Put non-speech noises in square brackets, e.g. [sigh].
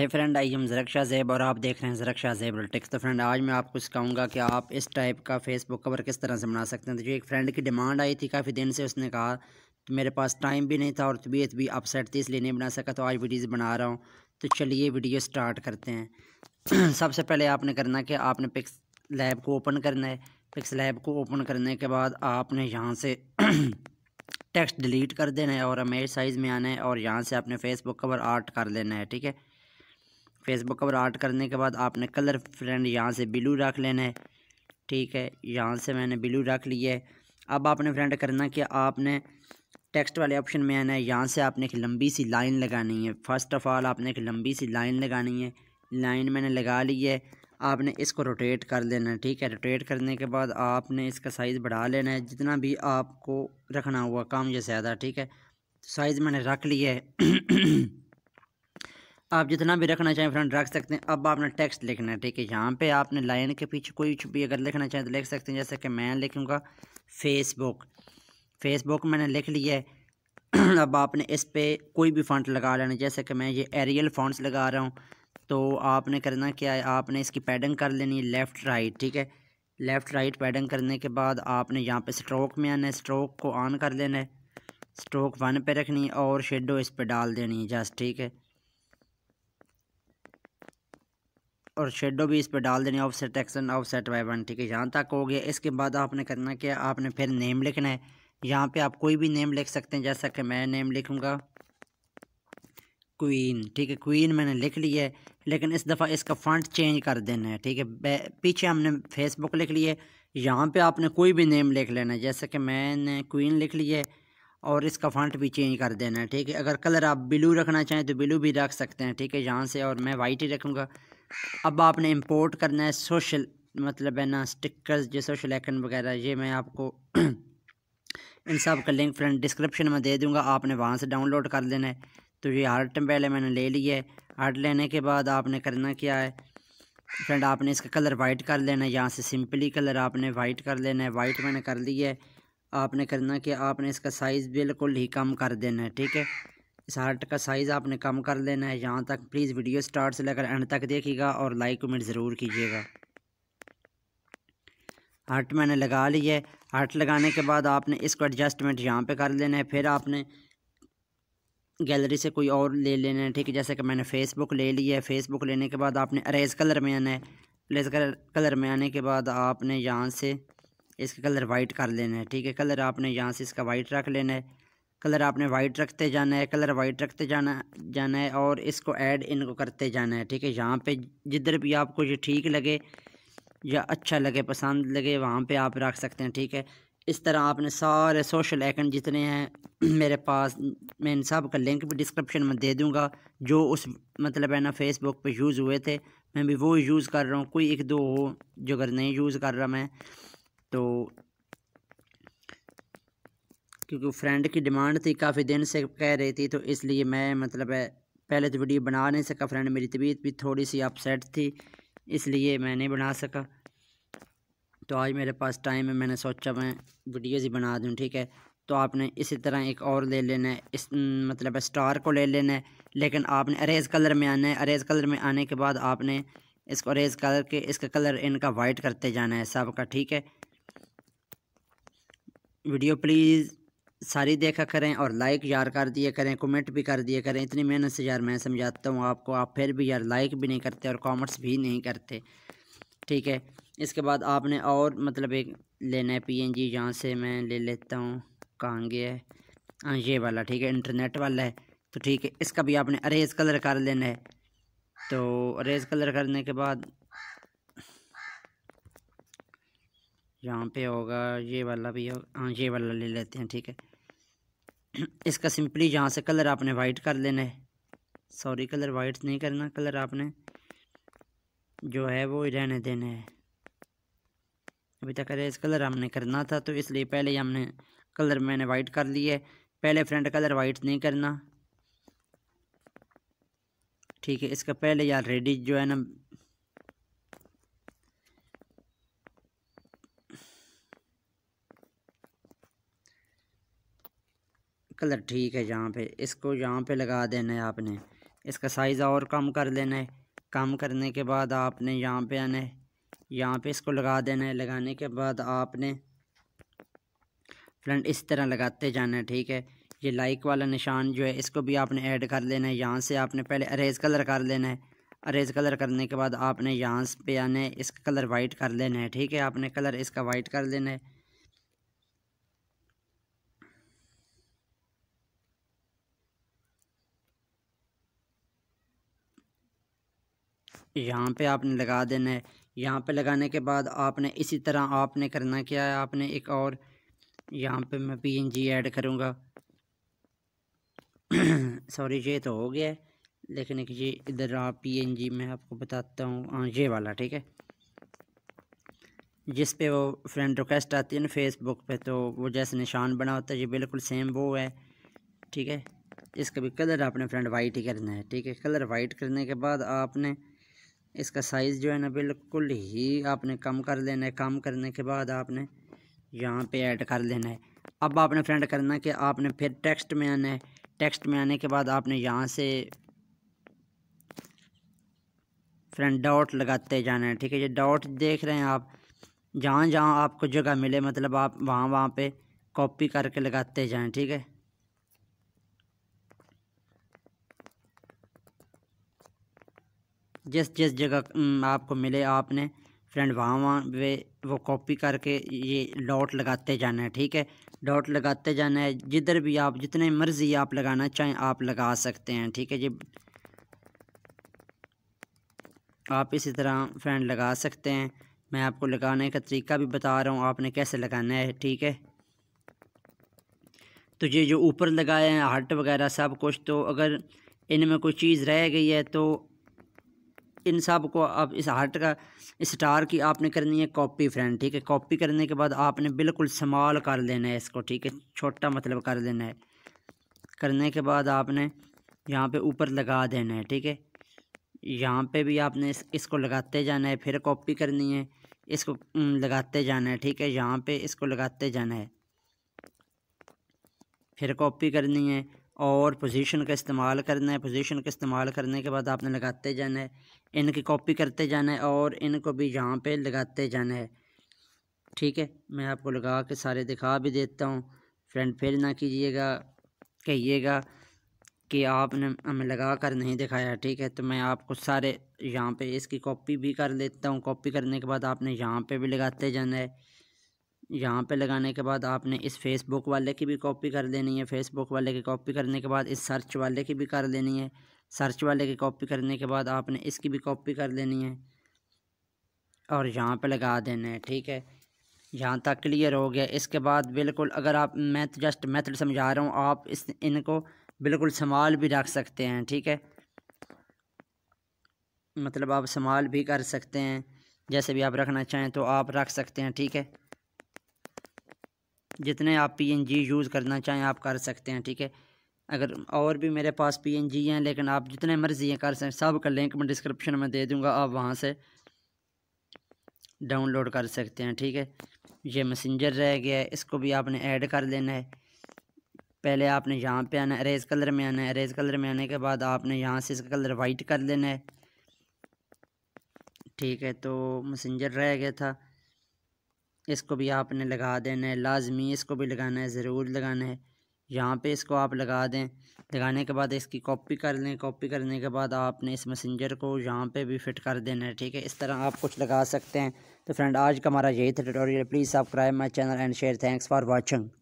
है friend I am जरक्षा जैब और आप देख रहे हैं जरक्षा जैब रोटिक्स तो फ्रेंड आज मैं आपको सिखाऊंगा कि आप इस टाइप का फेसबुक कवर किस तरह से बना सकते हैं तो जो एक फ्रेंड की डिमांड आई थी काफ़ी दिन से उसने कहा तो मेरे पास टाइम भी नहीं था और तबीयत भी अपसेट थी इसलिए नहीं बना सका तो आज वीडियोज़ बना रहा हूँ तो चलिए वीडियो स्टार्ट करते हैं [clears throat] सबसे पहले आपने करना कि आपने पिक्स लैब को ओपन करना है पिक्स लैब को ओपन करने के बाद आपने यहाँ से टेक्स्ट [clears throat] डिलीट कर देना है और अमेज साइज़ में आना है और यहाँ से आपने फेसबुक कवर आर्ट कर लेना है ठीक है फेसबुक कवर आर्ट करने के बाद आपने कलर फ्रेंड यहाँ से ब्लू रख लेना है ठीक है यहाँ से मैंने ब्लू रख लिया है अब आपने फ्रेंड करना कि आपने टेक्स्ट वाले ऑप्शन में आना है यहाँ से आपने एक लंबी सी लाइन लगानी है फ़र्स्ट ऑफ़ ऑल आपने एक लंबी सी लाइन लगानी है लाइन मैंने लगा ली है आपने इसको रोटेट कर लेना है ठीक है रोटेट करने के बाद आपने इसका साइज़ बढ़ा लेना है जितना भी आपको रखना हुआ काम या ज़्यादा ठीक है साइज़ मैंने रख लिया है आप जितना भी रखना चाहें फ्रेंड रख सकते हैं अब आपने टेक्स्ट लिखना है ठीक है यहाँ पे आपने लाइन के पीछे कोई भी अगर लिखना चाहें तो लिख सकते हैं जैसे कि मैं लिखूँगा फेसबुक फेसबुक मैंने लिख लिया है [clears throat] अब आपने इस पर कोई भी फ़ॉन्ट लगा लेना जैसे कि मैं ये एरियल फ़ॉन्ट्स लगा रहा हूँ तो आपने करना क्या है आपने इसकी पैडिंग कर लेनी है लेफ़्ट राइट ठीक है लेफ़्ट राइट पैडिंग करने के बाद आपने यहाँ पर स्ट्रोक में आना है स्ट्रोक को ऑन कर लेना है स्ट्रोक वन पर रखनी है और शेडो इस पर डाल देनी है जस्ट ठीक है और शेडो भी इस पर डाल देनी ऑफ सेट एक्सन ऑफ सेट वाई वन ठीक है यहाँ तक हो गया इसके बाद आपने करना क्या आपने फिर नेम लिखना है यहाँ पे आप कोई भी नेम लिख सकते हैं जैसा कि मैं नेम लिखूँगा क्वीन ठीक है क्वीन मैंने लिख ली है लेकिन इस दफ़ा इसका फ़ंट चेंज कर देना है ठीक है पीछे हमने फेसबुक लिख ली है यहाँ पर आपने कोई भी नेम लिख लेना है जैसे कि मैंने क्वीन लिख ली है और इसका फ़ंट भी चेंज कर देना है ठीक है अगर कलर आप ब्लू रखना चाहें तो ब्लू भी रख सकते हैं ठीक है यहाँ से और मैं वाइट ही रखूँगा अब आपने इंपोर्ट करना है सोशल मतलब है ना स्टिकर्स जो सोशल आइकन वगैरह ये मैं आपको इन सब का लिंक फ्रेंड डिस्क्रिप्शन में दे दूंगा आपने वहाँ से डाउनलोड कर लेना है तो ये हार्ट पहले मैंने ले लिया है हार्ट लेने के बाद आपने करना क्या है फ्रेंड आपने इसका कलर वाइट कर लेना है यहाँ से सिंपली कलर आपने वाइट कर लेना है वाइट मैंने कर लिया है आपने करना कि आपने इसका साइज़ बिल्कुल ही कम कर देना है ठीक है इस हार्ट का साइज़ आपने कम कर लेना है यहाँ तक प्लीज़ वीडियो स्टार्ट से लेकर एंड तक देखिएगा और लाइक कमेंट ज़रूर कीजिएगा हार्ट मैंने लगा ली है हार्ट लगाने के बाद आपने इसको एडजस्टमेंट यहाँ पे कर लेना है फिर आपने गैलरी से कोई और ले लेना है ठीक है जैसे कि मैंने फेसबुक ले लिया है फेसबुक लेने के बाद आपने अरेज कलर में आना है अरेज कलर कलर में आने के बाद आपने यहाँ से इसका कलर वाइट कर लेना है ठीक है कलर आपने यहाँ से इसका वाइट रख लेना है कलर आपने वाइट रखते जाना है कलर वाइट रखते जाना जाना है और इसको ऐड इनको करते जाना है ठीक है यहाँ पे जिधर भी आपको ये ठीक लगे या अच्छा लगे पसंद लगे वहाँ पे आप रख सकते हैं ठीक है इस तरह आपने सारे सोशल आइकन जितने हैं [clears throat] मेरे पास मैं इन सब का लिंक भी डिस्क्रिप्शन में दे दूँगा जो उस मतलब है ना फेसबुक पर यूज़ हुए थे मैं भी वो यूज़ कर रहा हूँ कोई एक दो हो जो अगर नहीं यूज़ कर रहा मैं तो क्योंकि फ्रेंड की डिमांड थी काफ़ी दिन से कह रही थी तो इसलिए मैं मतलब पहले तो वीडियो बना नहीं सका फ्रेंड मेरी तबीयत भी थोड़ी सी अपसेट थी इसलिए मैं नहीं बना सका तो आज मेरे पास टाइम है मैंने सोचा मैं वीडियोज़ ही बना दूँ ठीक है तो आपने इसी तरह एक और ले लेना है इस मतलब स्टार को ले लेना है लेकिन आपने अरेज कलर में आना है अरेज कलर में आने के बाद आपने इसको अरेज कलर के इसका कलर इनका वाइट करते जाना है सब का ठीक है वीडियो प्लीज़ सारी देखा करें और लाइक यार कर दिया करें कमेंट भी कर दिया करें इतनी मेहनत से यार मैं समझाता हूँ आपको आप फिर भी यार लाइक भी नहीं करते और कमेंट्स भी नहीं करते ठीक है इसके बाद आपने और मतलब एक लेना है पीएनजी यहाँ से मैं ले लेता हूँ कहाँ है हाँ ये वाला ठीक है इंटरनेट वाला है तो ठीक है इसका भी आपने अरेज कलर कर लेना है तो अरेज कलर करने के बाद यहाँ पे होगा ये वाला भी होगा हाँ ये वाला ले लेते हैं ठीक है इसका सिंपली यहाँ से कलर आपने वाइट कर लेना है सॉरी कलर वाइट नहीं करना कलर आपने जो है वो रहने देना है अभी तक इस कलर हमने करना था तो इसलिए पहले ही हमने कलर मैंने वाइट कर लिया है पहले फ्रंट कलर वाइट नहीं करना ठीक है इसका पहले यार रेडी जो है ना कलर ठीक है यहाँ पे इसको यहाँ पे लगा देना है आपने इसका साइज़ और कम कर लेना है कम करने के बाद आपने यहाँ पे आना है यहाँ पे इसको लगा देना है लगाने के बाद आपने फ्रंट इस तरह लगाते जाना है ठीक है ये लाइक वाला निशान जो है इसको भी आपने ऐड कर लेना है यहाँ से आपने पहले अरेज कलर कर लेना है अरेज कलर करने के बाद आपने यहाँ पे आने इसका कलर वाइट कर लेना है ठीक है आपने कलर इसका वाइट कर लेना है यहाँ पे आपने लगा देना है यहाँ पे लगाने के बाद आपने इसी तरह आपने करना क्या है आपने एक और यहाँ पे मैं पीएनजी ऐड करूँगा सॉरी [clears throat] ये तो हो गया है लेकिन ये इधर आप पीएनजी मैं आपको बताता हूँ हाँ, ये वाला ठीक है जिस पे वो फ्रेंड रिक्वेस्ट आती है ना फेसबुक पे तो वो जैसे निशान बना होता है ये बिल्कुल सेम वो है ठीक है इसका भी कलर आपने फ्रेंड वाइट ही करना है ठीक है कलर वाइट करने के बाद आपने इसका साइज़ जो है ना बिल्कुल ही आपने कम कर लेना है कम करने के बाद आपने यहाँ पे ऐड कर लेना है अब आपने फ्रेंड करना कि आपने फिर टेक्स्ट में आना है टेक्स्ट में आने के बाद आपने यहाँ से फ्रेंड डॉट लगाते जाना है ठीक है ये डॉट देख रहे हैं आप जहाँ जहाँ आपको जगह मिले मतलब आप वहाँ वहाँ पे कॉपी करके लगाते जाएँ ठीक है जिस जिस जगह आपको मिले आपने फ्रेंड वहाँ वहाँ वे वो कॉपी करके ये डॉट लगाते जाना है ठीक है डॉट लगाते जाना है जिधर भी आप जितने मर्ज़ी आप लगाना चाहें आप लगा सकते हैं ठीक है जी आप इसी तरह फ्रेंड लगा सकते हैं मैं आपको लगाने का तरीका भी बता रहा हूँ आपने कैसे लगाना है ठीक है तो ये जो ऊपर लगाए हैं हट वगैरह सब कुछ तो अगर इनमें कोई चीज़ रह गई है तो इन सब को अब इस हार्ट का स्टार की आपने करनी है कॉपी फ्रेंड ठीक है कॉपी करने के बाद आपने बिल्कुल समाल कर लेना है इसको ठीक है छोटा मतलब कर लेना है करने के बाद आपने यहाँ पे ऊपर लगा देना है ठीक है यहाँ पे भी आपने इस, इसको लगाते जाना है फिर कॉपी करनी है इसको लगाते जाना है ठीक है यहाँ पे इसको लगाते जाना है फिर कॉपी करनी है और पोजीशन का इस्तेमाल करना है पोजीशन का इस्तेमाल करने के बाद आपने लगाते जाना है इनकी कॉपी करते जाना है और इनको भी यहाँ पे लगाते जाना है ठीक है मैं आपको लगा के सारे दिखा भी देता हूँ फ्रेंड फेल ना कीजिएगा कहिएगा कि आपने हमें लगा कर नहीं दिखाया ठीक है तो मैं आपको सारे यहाँ पे इसकी कॉपी भी कर लेता हूँ कॉपी करने के बाद आपने यहाँ पे भी लगाते जाना है यहाँ पे लगाने के बाद आपने इस फेसबुक वाले की भी कॉपी कर देनी है फेसबुक वाले की कॉपी करने के बाद इस सर्च वाले की भी कर देनी है सर्च वाले की कॉपी करने के बाद आपने इसकी भी कॉपी कर देनी है और यहाँ पे लगा देना है ठीक है यहाँ तक क्लियर हो गया इसके बाद बिल्कुल अगर आप मैं जस्ट मैथड समझा रहा हूँ आप इस इनको बिल्कुल संभाल भी रख सकते हैं ठीक है मतलब आप संभाल भी कर सकते हैं जैसे भी आप रखना चाहें तो आप रख सकते हैं ठीक है जितने आप पीएनजी यूज़ करना चाहें आप कर सकते हैं ठीक है अगर और भी मेरे पास पीएनजी हैं लेकिन आप जितने मर्ज़ी हैं कर सकें सब का लिंक मैं डिस्क्रिप्शन में दे दूँगा आप वहाँ से डाउनलोड कर सकते हैं ठीक है ये मैसेंजर रह गया है इसको भी आपने ऐड कर लेना है पहले आपने यहाँ पे आना है अरेज कलर में आना है अरेज कलर में आने के बाद आपने यहाँ से इसका कलर वाइट कर लेना है ठीक है तो मैसेंजर रह गया था इसको भी आपने लगा देना है लाजमी इसको भी लगाना है ज़रूर लगाना है यहाँ पे इसको आप लगा दें लगाने के बाद इसकी कॉपी कर लें कॉपी करने के बाद आपने इस मैसेंजर को यहाँ पे भी फिट कर देना है ठीक है इस तरह आप कुछ लगा सकते हैं तो फ्रेंड आज का हमारा यही था tutorial please subscribe my channel and share thanks for watching